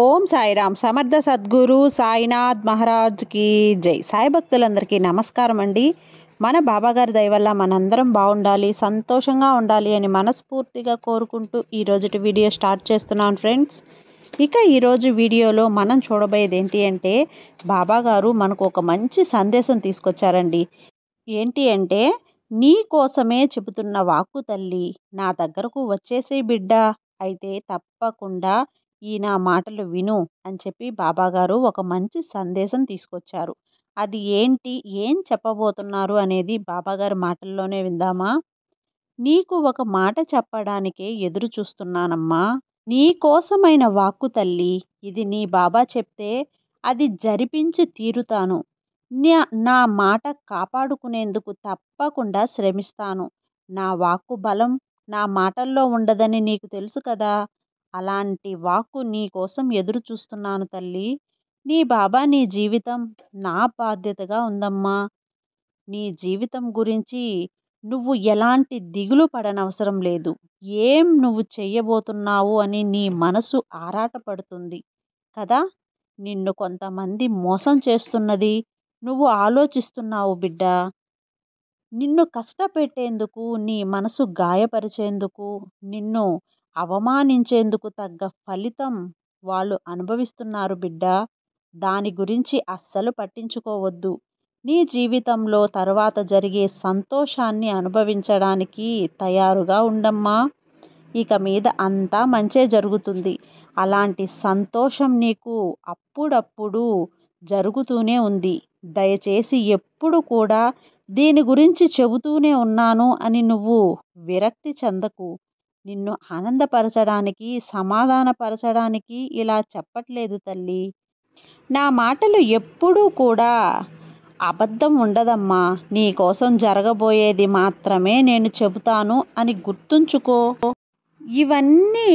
ఓం సాయిరామ్ సమర్థ సద్గురు సాయినాథ్ మహారాజ్కి జై సాయి భక్తులందరికీ నమస్కారం అండి మన బాబాగారి దయ వల్ల మనందరం బాగుండాలి సంతోషంగా ఉండాలి అని మనస్ఫూర్తిగా కోరుకుంటూ ఈరోజుటి వీడియో స్టార్ట్ చేస్తున్నాను ఫ్రెండ్స్ ఇక ఈరోజు వీడియోలో మనం చూడబోయేది ఏంటి అంటే బాబాగారు మనకు ఒక మంచి సందేశం తీసుకొచ్చారండి ఏంటి అంటే నీ కోసమే చెబుతున్న వాక్కు తల్లి నా దగ్గరకు వచ్చేసే బిడ్డ అయితే తప్పకుండా ఈ నా మాటలు విను అని చెప్పి బాబాగారు ఒక మంచి సందేశం తీసుకొచ్చారు అది ఏంటి ఏం చెప్పబోతున్నారు అనేది బాబాగారి మాటల్లోనే విందామా నీకు ఒక మాట చెప్పడానికే ఎదురు చూస్తున్నానమ్మా నీ కోసమైన వాక్కు తల్లి ఇది నీ బాబా చెప్తే అది జరిపించి తీరుతాను నా మాట కాపాడుకునేందుకు తప్పకుండా శ్రమిస్తాను నా వాక్కు బలం నా మాటల్లో ఉండదని నీకు తెలుసు కదా అలాంటి వాక్కు నీ కోసం ఎదురు చూస్తున్నాను తల్లి నీ బాబా నీ జీవితం నా బాధ్యతగా ఉందమ్మా నీ జీవితం గురించి నువ్వు ఎలాంటి దిగులు పడనవసరం లేదు ఏం నువ్వు చెయ్యబోతున్నావు అని నీ మనసు ఆరాటపడుతుంది కదా నిన్ను కొంతమంది మోసం చేస్తున్నది నువ్వు ఆలోచిస్తున్నావు బిడ్డ నిన్ను కష్టపెట్టేందుకు నీ మనసు గాయపరిచేందుకు నిన్ను అవమానించేందుకు తగ్గ ఫలితం వాళ్ళు అనుభవిస్తున్నారు బిడ్డ దాని గురించి అస్సలు పట్టించుకోవద్దు నీ జీవితంలో తరువాత జరిగే సంతోషాన్ని అనుభవించడానికి తయారుగా ఉండమ్మా ఇక మీద అంతా మంచే జరుగుతుంది అలాంటి సంతోషం నీకు అప్పుడప్పుడు జరుగుతూనే ఉంది దయచేసి ఎప్పుడు కూడా దీని గురించి చెబుతూనే ఉన్నాను అని నువ్వు విరక్తి చెందకు నిన్ను ఆనందపరచడానికి సమాధానపరచడానికి ఇలా చెప్పట్లేదు తల్లి నా మాటలు ఎప్పుడూ కూడా అబద్ధం ఉండదమ్మా నీ కోసం జరగబోయేది మాత్రమే నేను చెబుతాను అని గుర్తుంచుకో ఇవన్నీ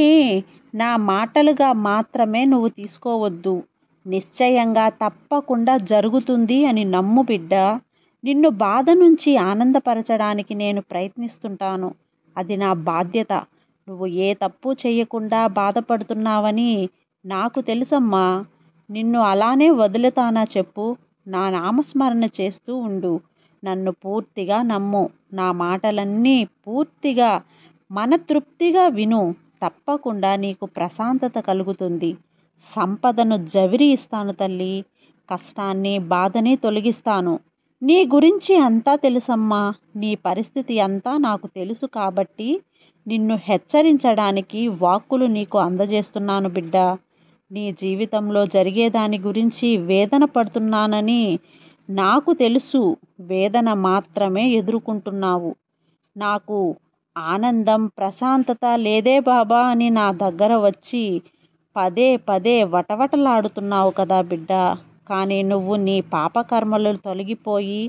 నా మాటలుగా మాత్రమే నువ్వు తీసుకోవద్దు నిశ్చయంగా తప్పకుండా జరుగుతుంది అని నమ్ము బిడ్డ నిన్ను బాధ నుంచి ఆనందపరచడానికి నేను ప్రయత్నిస్తుంటాను అది నా బాధ్యత నువ్వు ఏ తప్పు చేయకుండా బాధపడుతున్నావని నాకు తెలుసమ్మా నిన్ను అలానే వదులుతానా చెప్పు నా నామస్మరణ చేస్తూ ఉండు నన్ను పూర్తిగా నమ్ము నా మాటలన్నీ పూర్తిగా మన తృప్తిగా విను తప్పకుండా నీకు ప్రశాంతత కలుగుతుంది సంపదను జవిరి ఇస్తాను తల్లి కష్టాన్ని బాధని తొలగిస్తాను నీ గురించి అంతా తెలుసమ్మా నీ పరిస్థితి అంతా నాకు తెలుసు కాబట్టి నిన్ను హెచ్చరించడానికి వాక్కులు నీకు అందజేస్తున్నాను బిడ్డ నీ జీవితంలో జరిగేదాని గురించి వేదన పడుతున్నానని నాకు తెలుసు వేదన మాత్రమే ఎదుర్కొంటున్నావు నాకు ఆనందం ప్రశాంతత లేదే బాబా అని నా దగ్గర వచ్చి పదే పదే వటవటలాడుతున్నావు కదా బిడ్డ కానీ నువ్వు నీ పాపకర్మలు తొలగిపోయి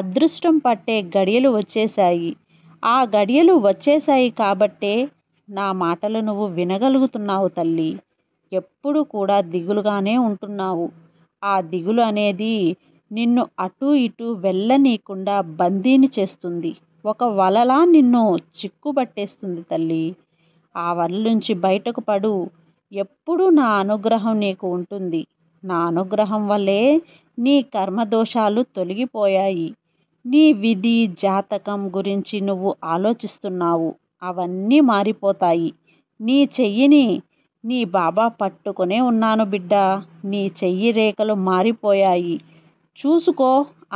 అదృష్టం పట్టే గడియలు వచ్చేశాయి ఆ గడియలు వచ్చేశాయి కాబట్టే నా మాటలు నువ్వు వినగలుగుతున్నావు తల్లి ఎప్పుడు కూడా దిగులుగానే ఉంటున్నావు ఆ దిగులు అనేది నిన్ను అటు ఇటు వెళ్ళనీకుండా బందీని చేస్తుంది ఒక వలలా నిన్ను చిక్కుబట్టేస్తుంది తల్లి ఆ వల నుంచి బయటకు పడు ఎప్పుడూ నా అనుగ్రహం నీకు ఉంటుంది నా అనుగ్రహం వల్లే నీ కర్మదోషాలు తొలగిపోయాయి నీ విధి జాతకం గురించి నువ్వు ఆలోచిస్తున్నావు అవన్నీ మారిపోతాయి నీ చెయ్యిని నీ బాబా పట్టుకునే ఉన్నాను బిడ్డ నీ చెయ్యి రేఖలు మారిపోయాయి చూసుకో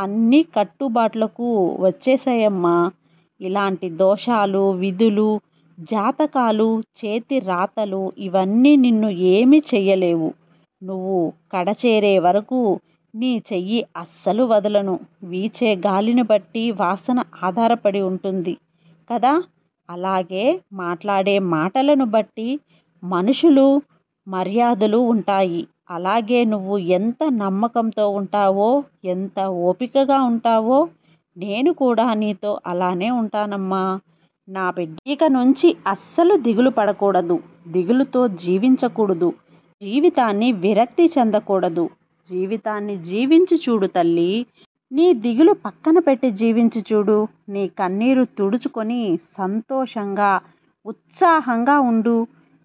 అన్ని కట్టుబాట్లకు వచ్చేసాయమ్మా ఇలాంటి దోషాలు విధులు జాతకాలు చేతి రాతలు ఇవన్నీ నిన్ను ఏమి చెయ్యలేవు నువ్వు కడచేరే వరకు నీ చెయ్యి అస్సలు వదలను వీచే గాలిని బట్టి వాసన ఆధారపడి ఉంటుంది కదా అలాగే మాట్లాడే మాటలను బట్టి మనుషులు మర్యాదలు ఉంటాయి అలాగే నువ్వు ఎంత నమ్మకంతో ఉంటావో ఎంత ఓపికగా ఉంటావో నేను కూడా నీతో అలానే ఉంటానమ్మా నా బిడ్డ నుంచి అస్సలు దిగులు పడకూడదు దిగులుతో జీవించకూడదు జీవితాన్ని విరక్తి చెందకూడదు జీవితాన్ని జీవించి చూడు తల్లి నీ దిగులు పక్కన పెట్టి జీవించి చూడు నీ కన్నీరు తుడుచుకొని సంతోషంగా ఉత్సాహంగా ఉండు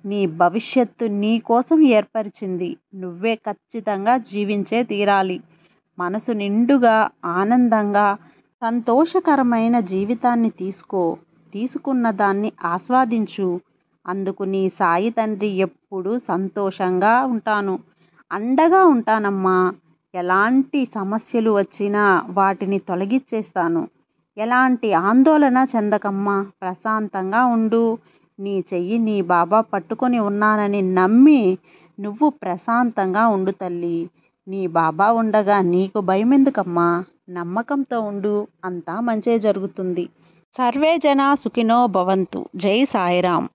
నీ భవిష్యత్తు నీ కోసం ఏర్పరిచింది నువ్వే ఖచ్చితంగా జీవించే తీరాలి మనసు నిండుగా ఆనందంగా సంతోషకరమైన జీవితాన్ని తీసుకో తీసుకున్న దాన్ని ఆస్వాదించు అందుకు నీ సాయి తండ్రి ఎప్పుడూ సంతోషంగా ఉంటాను అండగా ఉంటానమ్మా ఎలాంటి సమస్యలు వచ్చినా వాటిని తొలగిచ్చేస్తాను ఎలాంటి ఆందోళన చెందకమ్మా ప్రశాంతంగా ఉండు నీ చెయ్యి నీ బాబా పట్టుకొని ఉన్నానని నమ్మి నువ్వు ప్రశాంతంగా ఉండు తల్లి నీ బాబా ఉండగా నీకు భయం ఎందుకమ్మా నమ్మకంతో ఉండు అంతా మంచే జరుగుతుంది సర్వే జనా సుఖినో భవంతు జై సాయిరామ్